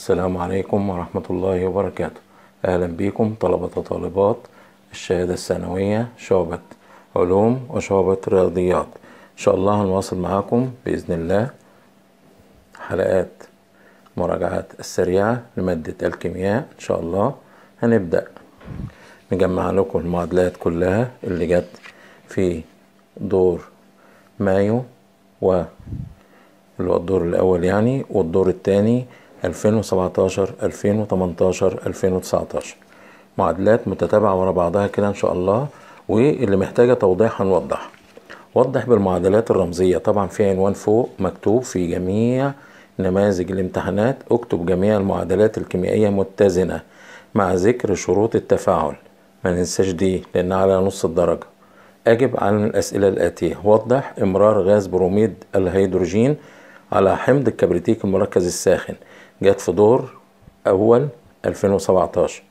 السلام عليكم ورحمة الله وبركاته أهلا بكم طلبة وطالبات الشهادة الثانوية شعبة علوم وشعبة رياضيات إن شاء الله هنواصل معاكم بإذن الله حلقات مراجعات السريعة لمادة الكيمياء إن شاء الله هنبدأ نجمع لكم المعادلات كلها اللي جت في دور مايو و هو الدور الأول يعني والدور التاني 2017 2018 2019 معادلات متتابعة ورا بعضها كده إن شاء الله واللي محتاجة توضيح هنوضح وضح بالمعادلات الرمزية طبعا في عنوان فوق مكتوب في جميع نماذج الامتحانات اكتب جميع المعادلات الكيميائية متزنة مع ذكر شروط التفاعل ما ننساش دي لأن على نص الدرجة أجب عن الأسئلة الآتية وضح إمرار غاز بروميد الهيدروجين على حمض الكبريتيك المركز الساخن جت في دور أول 2017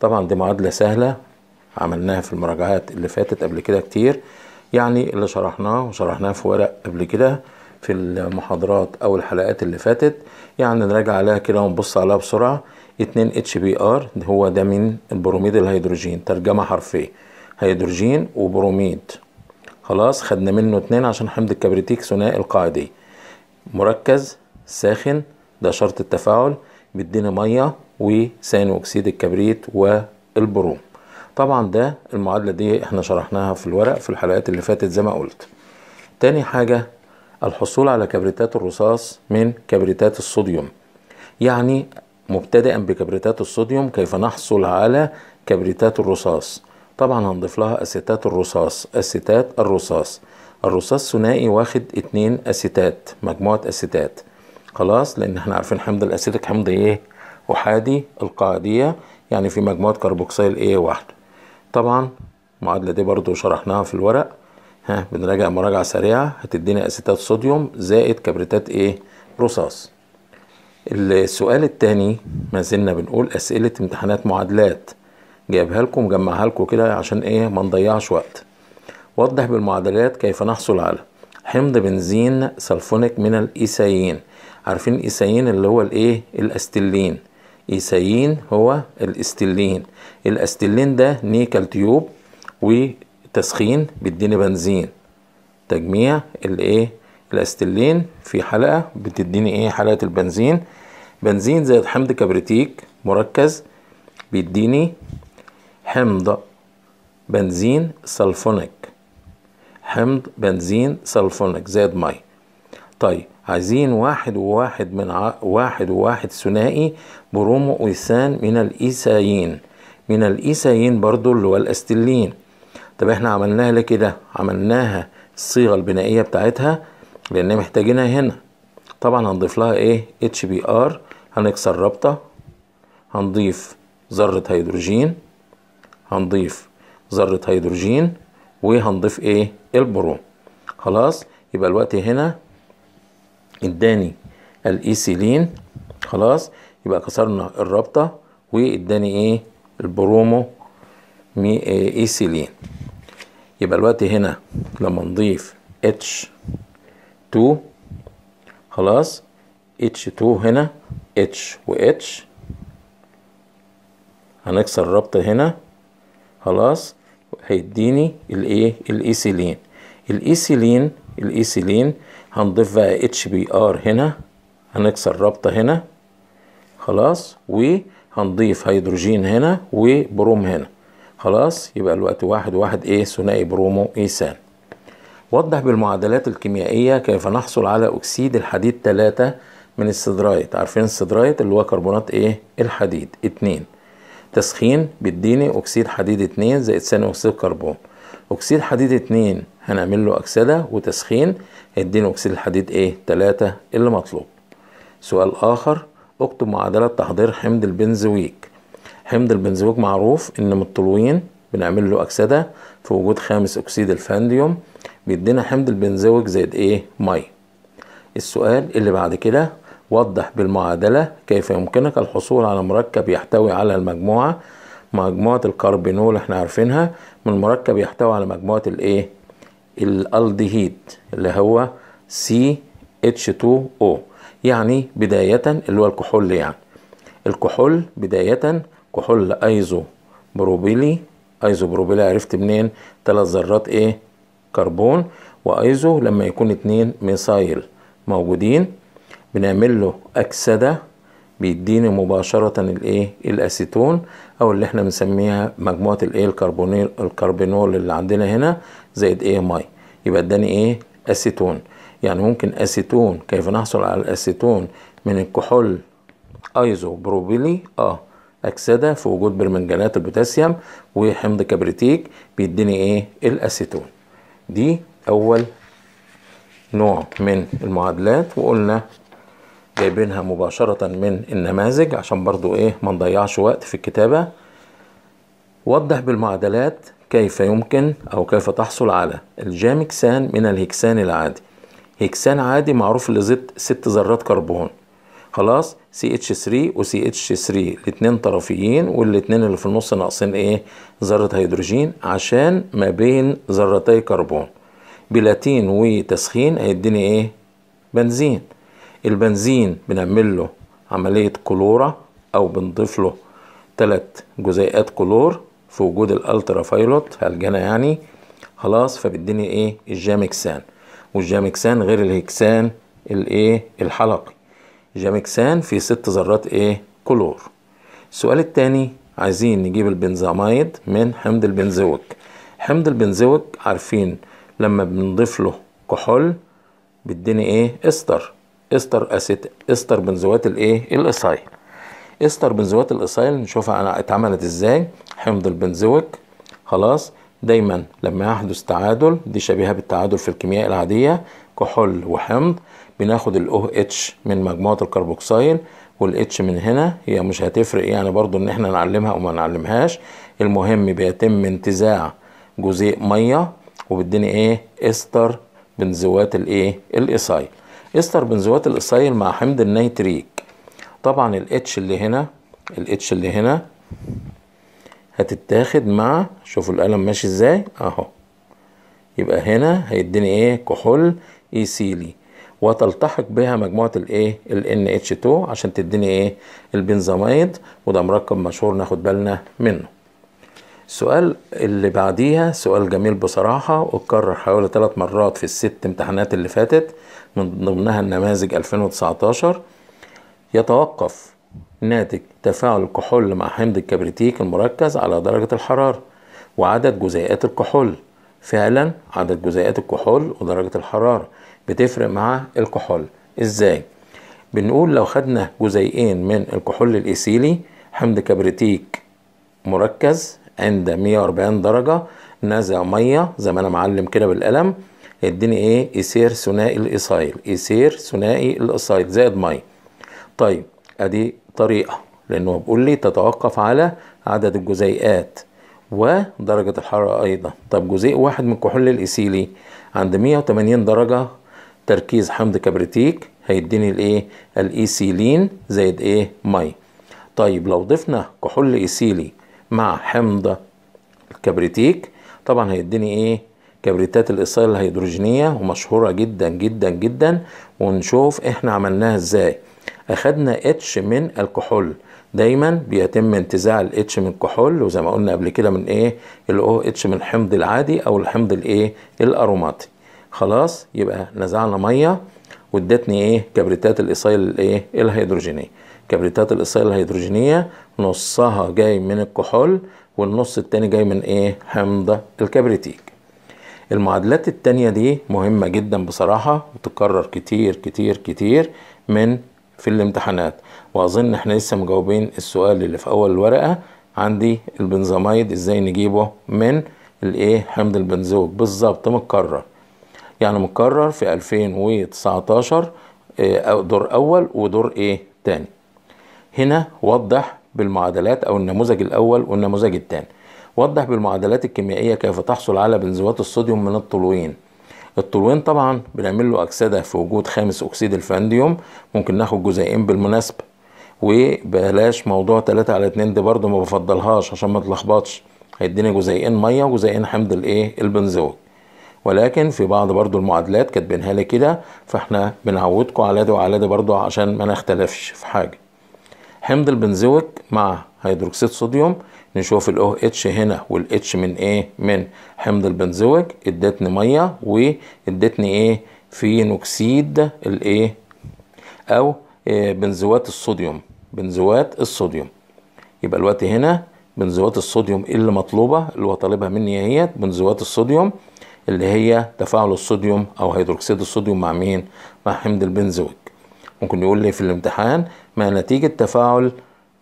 طبعا دي معادلة سهلة عملناها في المراجعات اللي فاتت قبل كده كتير يعني اللي شرحناه وشرحناه في ورق قبل كده في المحاضرات أو الحلقات اللي فاتت يعني نراجع عليها كده ونبص عليها بسرعة 2 اتش بي ار هو ده من البروميد الهيدروجين ترجمة حرفية هيدروجين وبروميد خلاص خدنا منه اتنين عشان حمض الكبريتيك ثنائي القاعدي مركز ساخن ده شرط التفاعل بيدينا ميه وثاني اكسيد الكبريت والبروم طبعا ده المعادله دي احنا شرحناها في الورق في الحلقات اللي فاتت زي ما قلت تاني حاجه الحصول على كبريتات الرصاص من كبريتات الصوديوم يعني مبتدئا بكبريتات الصوديوم كيف نحصل على كبريتات الرصاص طبعا هنضيف لها أسيتات الرصاص أسيتات الرصاص الرصاص ثنائي واخد اتنين أسيتات مجموعة أسيتات خلاص لان احنا عارفين حمض الاسيتك حمض ايه احادي القاعديه يعني في مجموعه كربوكسيل ايه واحد طبعا المعادله دي برضو شرحناها في الورق ها بنراجع مراجعه سريعه هتدينا اسيتات صوديوم زائد كبريتات ايه رصاص السؤال التاني ما زلنا بنقول اسئله امتحانات معادلات جايبها لكم مجمعها لكم كده عشان ايه ما نضيعش وقت وضح بالمعادلات كيف نحصل على حمض بنزين سلفونيك من الايسايين عارفين ايسايين اللي هو الايه الاستلين ايسايين هو الاستلين الاستلين ده نيكل تيوب وتسخين بيديني بنزين تجميع الايه الاستلين في حلقه بتديني ايه حلقه البنزين بنزين زائد حمض كبريتيك مركز بيديني حمض بنزين سلفونيك حمض بنزين سلفونيك زائد مي طيب عايزين واحد وواحد من ع... واحد وواحد ثنائي برومو ويسان من الإيسايين من الإيسايين برضو اللي هو الأستلين طب احنا عملناها ليه كده عملناها الصيغة البنائية بتاعتها لأن محتاجينها هنا طبعا هنضيف لها ايه اتش بي ار هنكسر رابطة هنضيف ذرة هيدروجين هنضيف ذرة هيدروجين وهنضيف ايه البروم خلاص يبقى الوقت هنا اداني الايسيلين خلاص يبقى كسرنا الرابطه واداني ايه البرومو آه، ايسيلين يبقى الوقت هنا لما نضيف اتش 2 خلاص اتش 2 هنا اتش واتش هنكسر الرابطه هنا خلاص هيديني الايه الايسيلين الايسيلين, الإيسيلين. هنضيف بقى اتش بي ار هنا هنكسر رابطه هنا خلاص وهنضيف هيدروجين هنا وبروم هنا خلاص يبقى الوقت واحد واحد ايه ثنائي برومو ايثان e وضح بالمعادلات الكيميائية كيف نحصل على أكسيد الحديد 3 من السدرايت عارفين السدرايت اللي هو كربونات إيه؟ الحديد 2 تسخين بيديني أكسيد حديد 2 زائد ثاني أكسيد كربون اكسيد حديد اتنين هنعمل له اكسده وتسخين اديني اكسيد الحديد ايه تلاتة اللي مطلوب سؤال اخر اكتب معادله تحضير حمض البنزويك حمض البنزويك معروف ان من الطلوين بنعمل له اكسده في وجود خامس اكسيد الفانديوم بيدينا حمض البنزويك زائد ايه مي السؤال اللي بعد كده وضح بالمعادله كيف يمكنك الحصول على مركب يحتوي على المجموعه مجموعة الكربينول احنا عارفينها من مركب يحتوي على مجموعة الايه الالدهيد اللي هو CH2O يعني بداية اللي هو الكحول يعني الكحول بداية كحول ايزو بروبيلي ايزو بروبيلي عرفت منين ثلاث ذرات ايه كربون وايزو لما يكون اتنين ميثايل موجودين بنعمل له اكسده بيديني مباشرة الايه الاسيتون او اللي احنا بنسميها مجموعة الايه الكربونيل الكربينول اللي عندنا هنا زائد ايه مي يبقى اداني ايه اسيتون يعني ممكن اسيتون كيف نحصل على الاسيتون من الكحول ايزو بروبيلي اه اكسده في وجود برمنجانات البوتاسيوم وحمض كبريتيك بيديني ايه الاسيتون دي اول نوع من المعادلات وقلنا جايبينها مباشرة من النماذج عشان برضو ايه ما نضيعش وقت في الكتابة وضح بالمعادلات كيف يمكن أو كيف تحصل على الجامكسان من الهكسان العادي هكسان عادي معروف لزيت ست ذرات كربون خلاص سي اتش 3 وسي اتش 3 الاتنين طرفيين والاتنين اللي في النص ناقصين ايه ذرة هيدروجين عشان ما بين ذرتي كربون بلاتين وتسخين هيديني ايه بنزين البنزين بنعمل له عملية كلورة أو بنضيف له تلات جزيئات كلور في وجود الالترا فايلوت هالجنة يعني خلاص فبيديني ايه الجامكسان والجامكسان غير الهكسان الايه الحلقي جامكسان في ست ذرات ايه كلور السؤال التاني عايزين نجيب البنزامايد من حمض البنزويك حمض البنزويك عارفين لما بنضيف له كحول بيديني ايه استر استر اسيت استر بنزوات الايه الاسايل استر بنزوات الاسايل نشوفها انا اتعملت ازاي حمض البنزويك خلاص دايما لما يحدث تعادل دي شبيهه بالتعادل في الكيمياء العاديه كحول وحمض بناخد الاو اتش من مجموعه الكربوكسيل والاتش من هنا هي مش هتفرق يعني برضو ان احنا نعلمها او ما نعلمهاش المهم بيتم انتزاع جزيء ميه وبيديني ايه استر بنزوات الايه الايسايل استر بنزوات الإسايل مع حمض النيتريك طبعا الاتش اللي هنا الاتش اللي هنا هتتاخد مع شوفوا القلم ماشي ازاي اهو يبقى هنا هيديني ايه كحول سيلي e وتلتحق بها مجموعه الايه ال NH2 عشان تديني ايه البنزاميد وده مركب مشهور ناخد بالنا منه السؤال اللي بعديها سؤال جميل بصراحة واتكرر حوالي ثلاث مرات في الست امتحانات اللي فاتت من ضمنها النماذج 2019 يتوقف ناتج تفاعل الكحول مع حمض الكبريتيك المركز على درجة الحرارة وعدد جزيئات الكحول فعلا عدد جزيئات الكحول ودرجة الحرارة بتفرق مع الكحول ازاي؟ بنقول لو خدنا جزيئين من الكحول الإيسيلي حمض كبريتيك مركز عند 140 درجة نزع مية زي ما انا معلم كده بالقلم اديني ايه يسير ثنائي الإيسايل يسير ثنائي الإيسايل زائد مية طيب ادي طريقة لانه بيقول لي تتوقف على عدد الجزيئات ودرجة الحرارة ايضا طب جزيء واحد من كحول الإيسيلي عند 180 درجة تركيز حمض كبريتيك هيديني الايه الايسيلين زائد ايه مية طيب لو ضفنا كحول ايسيلي مع حمض الكبريتيك طبعا هيديني ايه كبريتات الايصال الهيدروجينيه ومشهوره جدا جدا جدا ونشوف احنا عملناها ازاي اخدنا اتش من الكحول دايما بيتم انتزاع الاتش من الكحول وزي ما قلنا قبل كده من ايه الاو اتش من الحمض العادي او الحمض الايه الاروماتي خلاص يبقى نزعنا ميه وادتني ايه كبريتات الايصال الايه الهيدروجينيه كبريتات الإصالة الهيدروجينية نصها جاي من الكحول والنص التاني جاي من إيه؟ حمض الكبريتيك المعادلات التانية دي مهمة جدا بصراحة وتتكرر كتير كتير كتير من في الامتحانات وأظن احنا لسه مجاوبين السؤال اللي في أول الورقة عندي البنزاميد ازاي نجيبه من الايه حمض البنزوك بالظبط متكرر يعني متكرر في 2019 آه، دور اول ودور ايه تاني هنا وضح بالمعادلات أو النموذج الأول والنموذج الثاني وضح بالمعادلات الكيميائية كيف تحصل على بنزوات الصوديوم من الطلوين الطلوين طبعا بنعمل له أكسدة في وجود خامس أكسيد الفانديوم ممكن ناخد جزيئين بالمناسبة وبلاش موضوع 3 على 2 دي برضه ما بفضلهاش عشان ما تلخبطش هيديني جزيئين مية وجزيئين حمض الايه البنزوي ولكن في بعض برضو المعادلات كاتبينها لي كده فاحنا بنعودكم على ده وعلى ده برضو عشان ما نختلفش في حاجه حمض البنزويك مع هيدروكسيد صوديوم نشوف الاو اتش هنا والاتش من ايه من حمض البنزويك ادتني ميه وادتني ايه فينوكسيد الايه او إيه بنزوات الصوديوم بنزوات الصوديوم يبقى الوقت هنا بنزوات الصوديوم اللي مطلوبه اللي هو طالبها مني هي بنزوات الصوديوم اللي هي تفاعل الصوديوم او هيدروكسيد الصوديوم مع مين مع حمض البنزويك ممكن يقول لي في الامتحان ما نتيجة تفاعل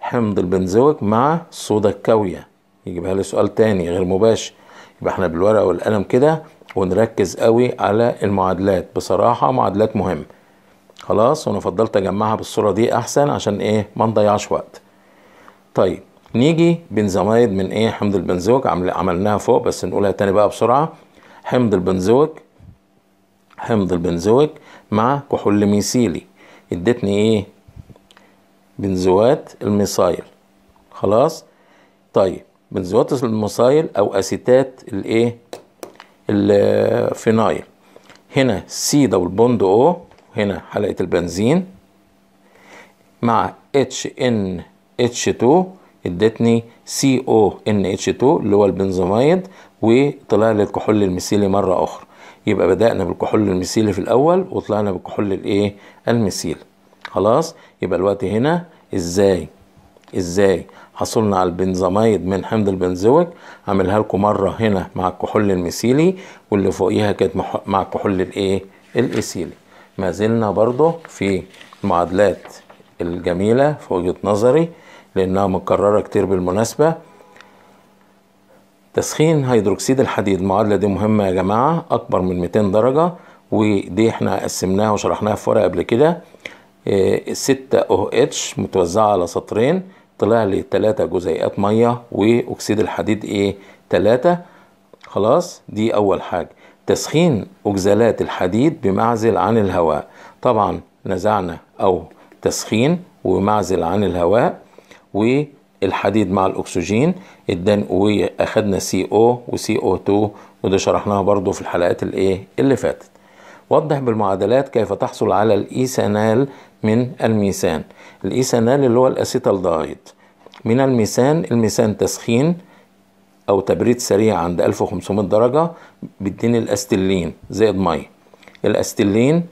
حمض البنزويك مع الصودا الكاوية يجيبها لي سؤال تاني غير مباشر يبقى احنا بالورقة والقلم كده ونركز قوي على المعادلات بصراحة معادلات مهمة خلاص وانا فضلت اجمعها بالصورة دي احسن عشان ايه ما نضيعش وقت طيب نيجي بنزمايد من ايه حمض البنزويك عمل عملناها فوق بس نقولها تاني بقى بسرعة حمض البنزويك حمض البنزويك مع كحول ميثيلي ادتني ايه بنزوات الميثايل خلاص طيب بنزوات الميثايل او اسيتات الايه الفينايل هنا سي دبل بوند او هنا حلقه البنزين مع اتش ان اتش 2 ادتني سي او ان اتش 2 اللي هو البنزمايد وطلع لي الكحول الميثيلي مره اخرى يبقى بدأنا بالكحول المثيلي في الأول وطلعنا بالكحول الإيه المثيلي خلاص يبقى الوقت هنا إزاي إزاي حصلنا على البنزمايد من حمض البنزويك عاملها لكم مرة هنا مع الكحول المثيلي واللي فوقيها كانت مع الكحول الإيه الإثيلي ما زلنا برضو في المعادلات الجميلة في وجهة نظري لأنها مكررة كتير بالمناسبة تسخين هيدروكسيد الحديد المعادله دي مهمة يا جماعة أكبر من 200 درجة ودي احنا قسمناها وشرحناها في ورقة قبل كده آه، ستة او اتش متوزعة على سطرين طلع لي تلاتة جزيئات مية وأكسيد الحديد ايه تلاتة خلاص دي أول حاجة تسخين أجزالات الحديد بمعزل عن الهواء طبعا نزعنا أو تسخين ومعزل عن الهواء و الحديد مع الاكسجين ادان قويه اخدنا سي او وسي او 2 وده شرحناها برضو في الحلقات الايه اللي فاتت وضح بالمعادلات كيف تحصل على الايثانال من الميثان الايثانال اللي هو دايت من الميثان الميثان تسخين او تبريد سريع عند 1500 درجه بيديني الاستلين زائد ميه الاستلين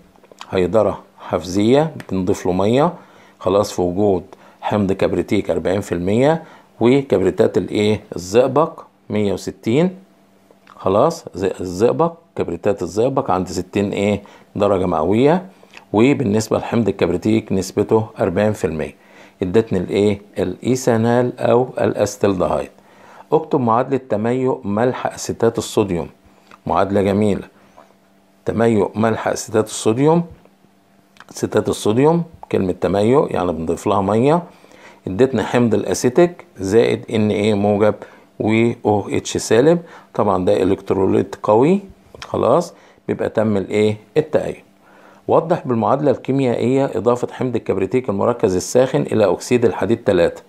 هيدره حفزيه بنضيف له ميه خلاص في وجود حمض كبريتيك 40% وكبريتات الايه الزئبق 160 خلاص الزئبق كبريتات الزئبق عند 60 ايه درجة مئوية وبالنسبة لحمض الكبريتيك نسبته 40% ادتني الايه الايثانال او الاستلدهايد اكتب معادلة تميؤ ملح أسيتات الصوديوم معادلة جميلة تميؤ ملح أسيتات الصوديوم أسيتات الصوديوم كلمة تميق يعني بنضيف لها مية ادتنا حمض الاسيتيك زائد ان ايه موجب و او اتش سالب طبعا ده الكتروليت قوي خلاص بيبقى تم الايه التأيب وضح بالمعادلة الكيميائية إضافة حمض الكبريتيك المركز الساخن إلى أكسيد الحديد 3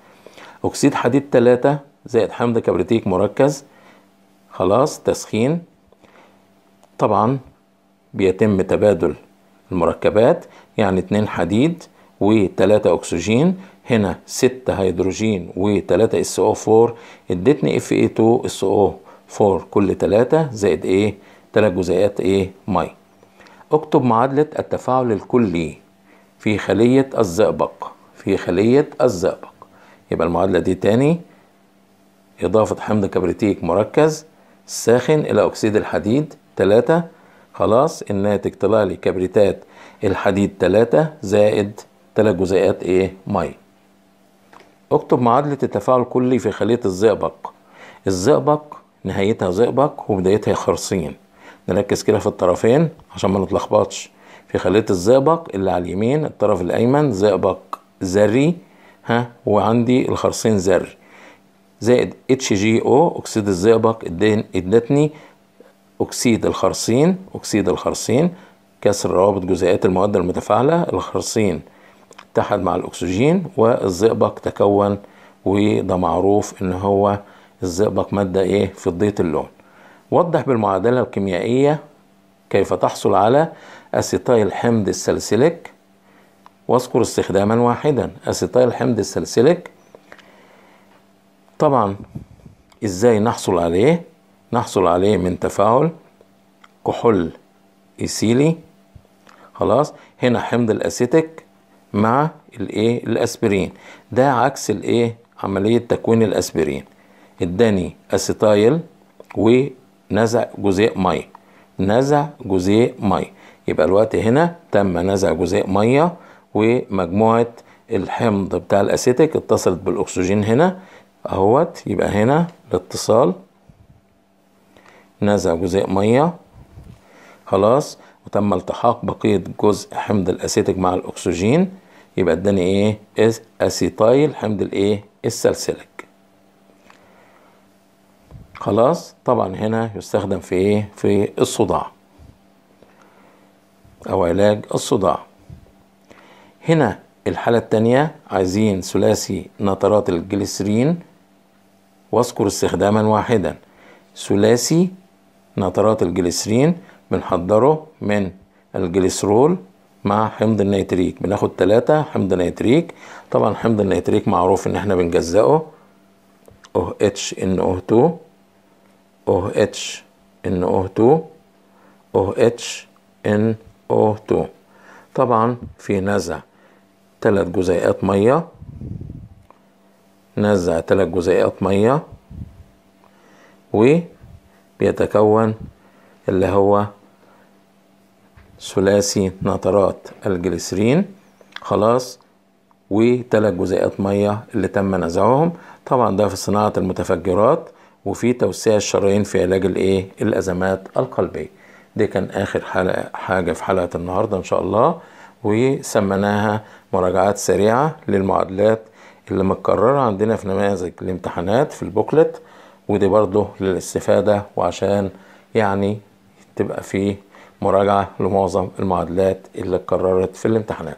أكسيد حديد 3 زائد حمض كبريتيك مركز خلاص تسخين طبعا بيتم تبادل المركبات يعني اتنين حديد وتلاتة أكسجين هنا ستة هيدروجين وتلاتة اس او فور ادتني اف اي تو اس او فور كل تلاتة زائد ايه تلات جزيئات ايه مي اكتب معادلة التفاعل الكلي في خلية الزئبق في خلية الزئبق يبقى المعادلة دي تاني إضافة حمض كبريتيك مركز ساخن إلى أكسيد الحديد تلاتة خلاص الناتج طلع لي كبريتات الحديد 3 زائد 3 جزيئات ايه ميه اكتب معادلة التفاعل الكلي في خلية الزئبق الزئبق نهايتها زئبق وبدايتها خرصين نركز كده في الطرفين عشان ما نتلخبطش في خلية الزئبق اللي على اليمين الطرف الأيمن زئبق ذري ها وعندي الخرصين ذري زائد اتش جي او اكسيد الزئبق ادتني أكسيد الخرسين أكسيد الخرسين كسر روابط جزيئات المواد المتفاعلة الخرسين اتحد مع الأكسجين والزئبق تكون وده معروف إن هو الزئبق مادة إيه فضية اللون وضح بالمعادلة الكيميائية كيف تحصل على أسيتايل حمض السلسلك واذكر استخداما واحدا أسيتايل حمض السلسلك طبعا إزاي نحصل عليه نحصل عليه من تفاعل كحول إيسيلي خلاص هنا حمض الأسيتيك مع الايه الاسبرين ده عكس الايه عمليه تكوين الاسبرين اداني اسيتايل ونزع جزيء ميه نزع جزيء ميه يبقى الوقت هنا تم نزع جزيء ميه ومجموعه الحمض بتاع الاسيتيك اتصلت بالاكسجين هنا اهوت يبقى هنا الاتصال نزع جزيء مية خلاص وتم التحاق بقية جزء حمض الأسيتيك مع الأكسجين يبقى اداني ايه اسيتايل حمض الايه السلسلك خلاص طبعا هنا يستخدم في ايه في الصداع او علاج الصداع هنا الحالة التانية عايزين ثلاثي نترات الجليسرين واذكر استخداما واحدا ثلاثي نترات الجليسرين بنحضره من الجليسرول مع حمض النيتريك بناخد تلاتة حمض نيتريك طبعا حمض النيتريك معروف ان احنا بنجزأه OHNO2 OHNO2 OHNO2 طبعا في نزع تلات جزيئات مية نزع تلات جزيئات مية و بيتكون اللي هو ثلاثي نترات الجليسرين خلاص وثلاث جزيئات ميه اللي تم نزعهم طبعا ده في صناعه المتفجرات وفي توسيع الشرايين في علاج الايه الازمات القلبيه دي كان اخر حلقه حاجه في حلقه النهارده ان شاء الله وسميناها مراجعات سريعه للمعادلات اللي متكرره عندنا في نماذج الامتحانات في البوكلت ودي برضه للاستفادة وعشان يعني تبقى في مراجعة لمعظم المعادلات اللي اتكررت في الامتحانات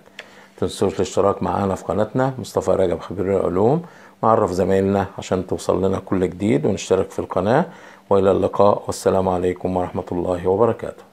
تنسوش الاشتراك معانا في قناتنا مصطفى رجب خبير العلوم وعرف زمايلنا عشان توصل لنا كل جديد ونشترك في القناة وإلى اللقاء والسلام عليكم ورحمة الله وبركاته